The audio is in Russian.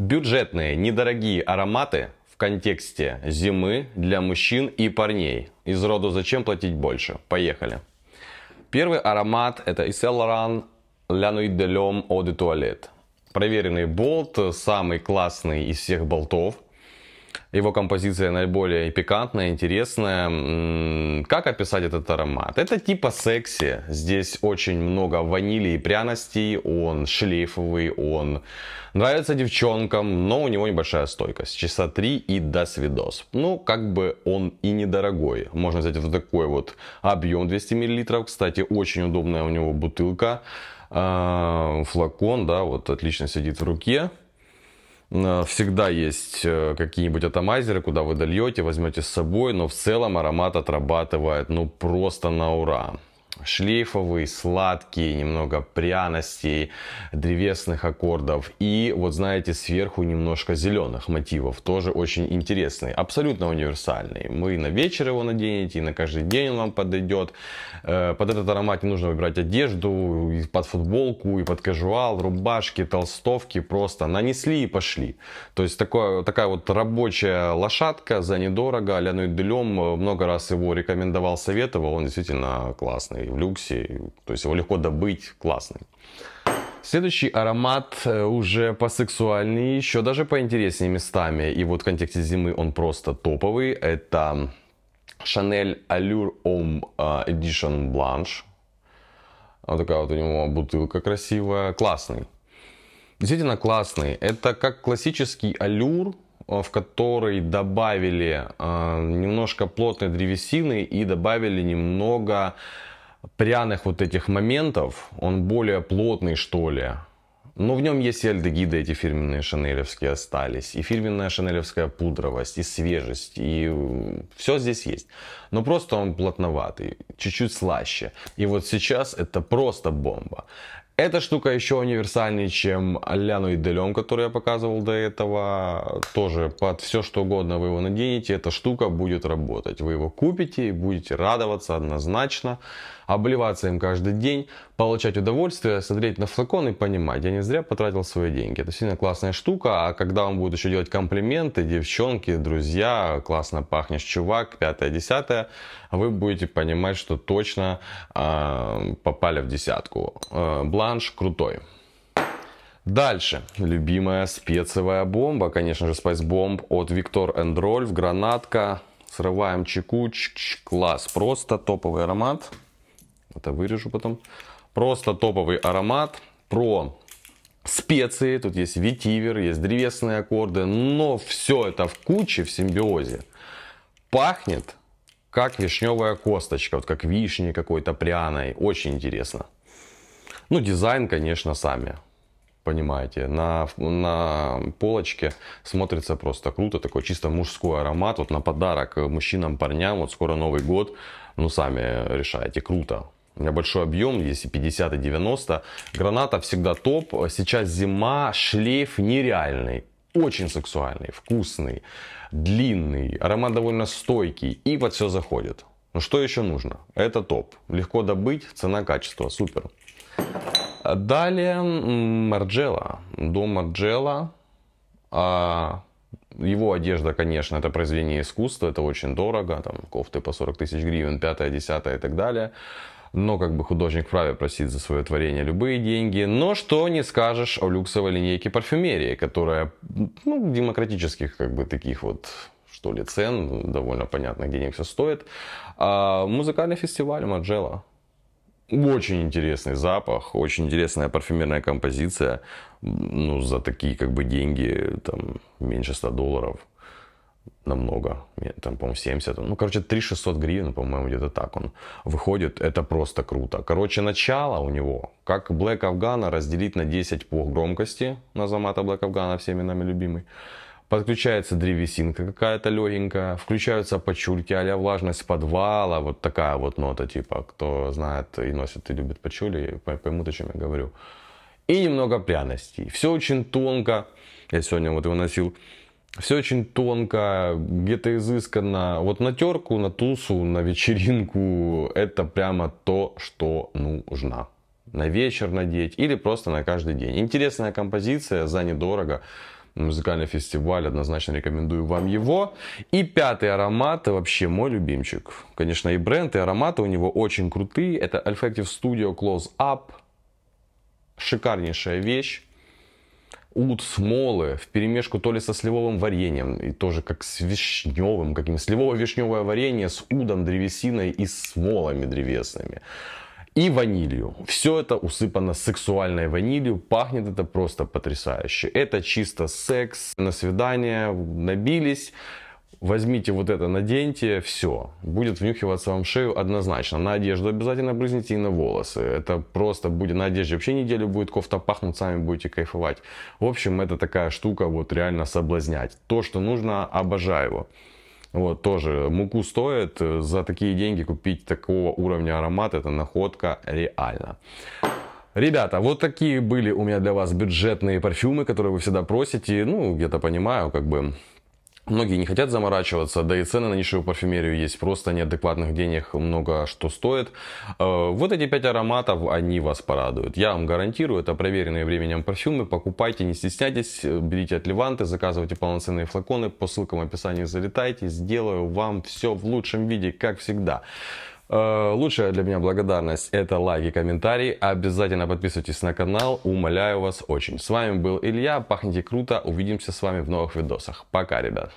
Бюджетные, недорогие ароматы в контексте зимы для мужчин и парней. Из роду «Зачем платить больше?». Поехали. Первый аромат это Yves Saint Laurent La Nuit туалет. Проверенный болт, самый классный из всех болтов – его композиция наиболее пикантная, интересная. Как описать этот аромат? Это типа секси. Здесь очень много ванили и пряностей. Он шлейфовый, он нравится девчонкам, но у него небольшая стойкость. Часа три и до свидос. Ну, как бы он и недорогой. Можно взять вот такой вот объем 200 мл. Кстати, очень удобная у него бутылка. А, флакон, да, вот отлично сидит в руке. Э, всегда есть э, какие-нибудь атомайзеры, куда вы дольете, возьмете с собой, но в целом аромат отрабатывает ну просто на ура шлейфовый, сладкий, немного пряностей, древесных аккордов и вот знаете сверху немножко зеленых мотивов, тоже очень интересный, абсолютно универсальный. мы на вечер его наденете, и на каждый день он вам подойдет. Э, под этот аромат не нужно выбирать одежду, и под футболку, и под кажуал, рубашки, толстовки, просто нанесли и пошли. То есть такое, такая вот рабочая лошадка за недорого, Ляной Делем э, много раз его рекомендовал, советовал, он действительно классный в люксе, то есть его легко добыть, классный. Следующий аромат э, уже посексуальный, еще даже поинтереснее местами. И вот в контексте зимы он просто топовый. Это Chanel Allure Homme э, Edition Blanche. Вот такая вот у него бутылка красивая. Классный. Действительно классный. Это как классический аллюр, э, в который добавили немножко плотной древесины и добавили немного пряных вот этих моментов, он более плотный, что ли. Но в нем есть и альдегиды эти фирменные шанелевские остались, и фирменная шанелевская пудровость, и свежесть, и все здесь есть. Но просто он плотноватый, чуть-чуть слаще. И вот сейчас это просто бомба. Эта штука еще универсальнее, чем ляну и делем, который я показывал до этого. Тоже под все что угодно вы его наденете, эта штука будет работать. Вы его купите и будете радоваться однозначно, обливаться им каждый день, получать удовольствие, смотреть на флакон и понимать, я не зря потратил свои деньги. Это сильно классная штука, а когда вам будут еще делать комплименты, девчонки, друзья, классно пахнешь, чувак, пятое, десятое, вы будете понимать, что точно э, попали в десятку. Э, Бланш крутой. Дальше. Любимая спецевая бомба. Конечно же, Spice Bomb от Виктор Эндрольф. Гранатка. Срываем чеку. Класс. Просто топовый аромат. Это вырежу потом. Просто топовый аромат. Про специи. Тут есть ветивер, есть древесные аккорды. Но все это в куче, в симбиозе. Пахнет как вишневая косточка. Вот как вишни какой-то пряной. Очень интересно. Ну, дизайн, конечно, сами. Понимаете, на, на полочке смотрится просто круто. Такой чисто мужской аромат. Вот на подарок мужчинам, парням. Вот скоро Новый год. Ну, сами решаете. Круто. У меня большой объем, если и 50, и 90. Граната всегда топ. Сейчас зима, шлейф нереальный. Очень сексуальный, вкусный, длинный, аромат довольно стойкий. И вот все заходит. Ну что еще нужно? Это топ. Легко добыть, цена-качество. Супер. Далее Марджела. Дом Марджела. А, его одежда, конечно, это произведение искусства, это очень дорого, там кофты по 40 тысяч гривен, 5, 10 и так далее. Но как бы художник вправе просить за свое творение любые деньги. Но что не скажешь о люксовой линейке парфюмерии, которая ну, демократических как бы таких вот что ли цен, довольно понятных денег все стоит. А музыкальный фестиваль Марджела. Очень интересный запах, очень интересная парфюмерная композиция. Ну, за такие как бы деньги, там, меньше 100 долларов намного, там, по-моему, 70, ну, короче, 3600 гривен, по-моему, где-то так он выходит, это просто круто. Короче, начало у него, как Black Afghan разделить на 10 по громкости, на Замата Black Afghana, всеми нами любимый, подключается древесинка какая-то легенькая, включаются почульки, а влажность подвала, вот такая вот нота, типа, кто знает и носит, и любит почули, поймут, о чем я говорю. И немного пряностей. Все очень тонко. Я сегодня вот его носил. Все очень тонко, где-то изысканно. Вот на терку, на тусу, на вечеринку это прямо то, что нужно. На вечер надеть или просто на каждый день. Интересная композиция за недорого музыкальный фестиваль. Однозначно рекомендую вам его. И пятый аромат, вообще мой любимчик. Конечно, и бренд, и ароматы у него очень крутые. Это Olfactive Studio Close Up. Шикарнейшая вещь ут смолы в перемешку то ли со сливовым вареньем, и тоже как с вишневым, каким сливово-вишневое варенье с удом, древесиной и смолами древесными и ванилью. Все это усыпано сексуальной ванилью, пахнет это просто потрясающе. Это чисто секс, на свидание, набились, возьмите вот это, наденьте, все. Будет внюхиваться вам шею однозначно. На одежду обязательно брызните и на волосы. Это просто будет на одежде. Вообще неделю будет кофта пахнуть, сами будете кайфовать. В общем, это такая штука, вот реально соблазнять. То, что нужно, обожаю его. Вот, тоже муку стоит э, за такие деньги купить такого уровня аромат, это находка реально. Ребята, вот такие были у меня для вас бюджетные парфюмы, которые вы всегда просите. Ну, где-то понимаю, как бы Многие не хотят заморачиваться, да и цены на нишевую парфюмерию есть. Просто неадекватных денег много что стоит. Э, вот эти пять ароматов, они вас порадуют. Я вам гарантирую, это проверенные временем парфюмы. Покупайте, не стесняйтесь, э, берите от Леванты, заказывайте полноценные флаконы. По ссылкам в описании залетайте, сделаю вам все в лучшем виде, как всегда. Э, лучшая для меня благодарность это лайки, комментарии. Обязательно подписывайтесь на канал, умоляю вас очень. С вами был Илья, пахните круто, увидимся с вами в новых видосах. Пока, ребят.